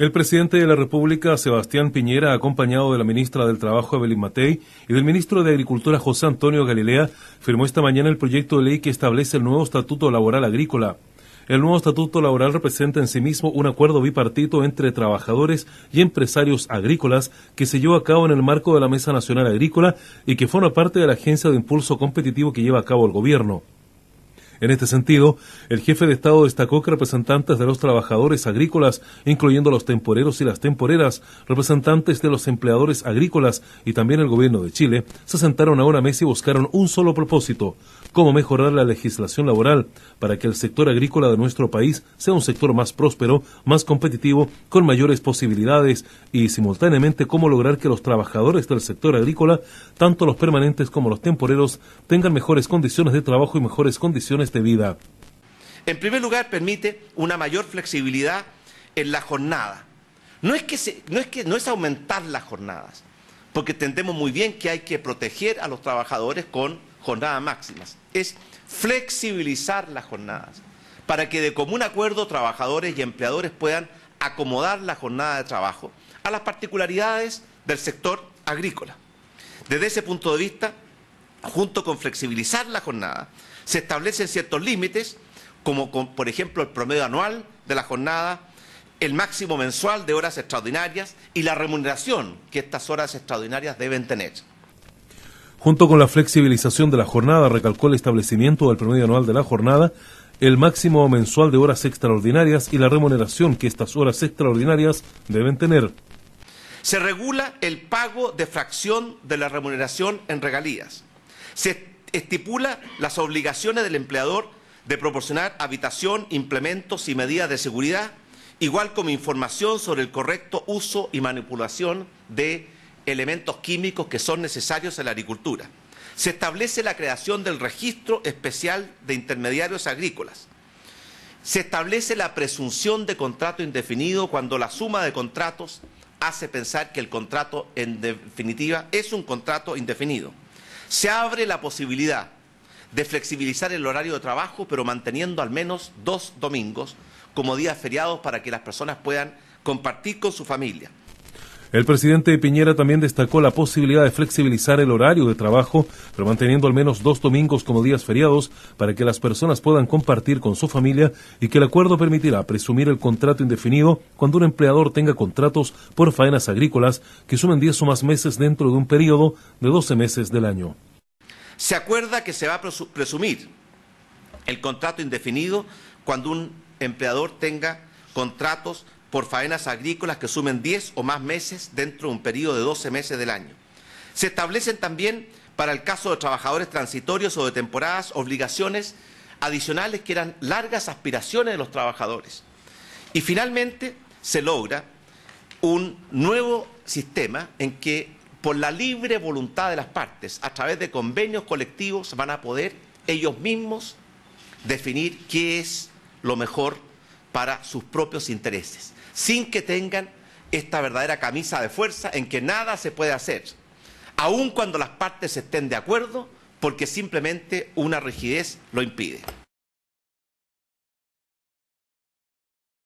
El presidente de la República, Sebastián Piñera, acompañado de la ministra del Trabajo, Evelyn Matei, y del ministro de Agricultura, José Antonio Galilea, firmó esta mañana el proyecto de ley que establece el nuevo Estatuto Laboral Agrícola. El nuevo Estatuto Laboral representa en sí mismo un acuerdo bipartito entre trabajadores y empresarios agrícolas que se llevó a cabo en el marco de la Mesa Nacional Agrícola y que forma parte de la Agencia de Impulso Competitivo que lleva a cabo el Gobierno. En este sentido, el jefe de Estado destacó que representantes de los trabajadores agrícolas, incluyendo los temporeros y las temporeras, representantes de los empleadores agrícolas y también el gobierno de Chile, se sentaron a una mesa y buscaron un solo propósito, cómo mejorar la legislación laboral para que el sector agrícola de nuestro país sea un sector más próspero, más competitivo, con mayores posibilidades y simultáneamente cómo lograr que los trabajadores del sector agrícola, tanto los permanentes como los temporeros, tengan mejores condiciones de trabajo y mejores condiciones vida. En primer lugar, permite una mayor flexibilidad en la jornada. es que, no es, que no es aumentar las jornadas, porque entendemos muy bien que hay que proteger a los trabajadores con jornadas máximas. Es flexibilizar las jornadas para que de común acuerdo trabajadores y empleadores puedan acomodar la jornada de trabajo a las particularidades del sector agrícola. Desde ese punto de vista, junto con flexibilizar la jornada, se establecen ciertos límites, como por ejemplo el promedio anual de la jornada, el máximo mensual de horas extraordinarias y la remuneración que estas horas extraordinarias deben tener. Junto con la flexibilización de la jornada, recalcó el establecimiento del promedio anual de la jornada, el máximo mensual de horas extraordinarias y la remuneración que estas horas extraordinarias deben tener. Se regula el pago de fracción de la remuneración en regalías se estipula las obligaciones del empleador de proporcionar habitación, implementos y medidas de seguridad, igual como información sobre el correcto uso y manipulación de elementos químicos que son necesarios en la agricultura. Se establece la creación del registro especial de intermediarios agrícolas. Se establece la presunción de contrato indefinido cuando la suma de contratos hace pensar que el contrato en definitiva es un contrato indefinido. Se abre la posibilidad de flexibilizar el horario de trabajo, pero manteniendo al menos dos domingos como días feriados para que las personas puedan compartir con su familia. El presidente Piñera también destacó la posibilidad de flexibilizar el horario de trabajo, pero manteniendo al menos dos domingos como días feriados para que las personas puedan compartir con su familia y que el acuerdo permitirá presumir el contrato indefinido cuando un empleador tenga contratos por faenas agrícolas que sumen 10 o más meses dentro de un periodo de 12 meses del año. Se acuerda que se va a presumir el contrato indefinido cuando un empleador tenga contratos por faenas agrícolas que sumen 10 o más meses dentro de un periodo de 12 meses del año. Se establecen también, para el caso de trabajadores transitorios o de temporadas, obligaciones adicionales que eran largas aspiraciones de los trabajadores. Y finalmente se logra un nuevo sistema en que por la libre voluntad de las partes, a través de convenios colectivos, van a poder ellos mismos definir qué es lo mejor para sus propios intereses, sin que tengan esta verdadera camisa de fuerza en que nada se puede hacer, aun cuando las partes estén de acuerdo, porque simplemente una rigidez lo impide.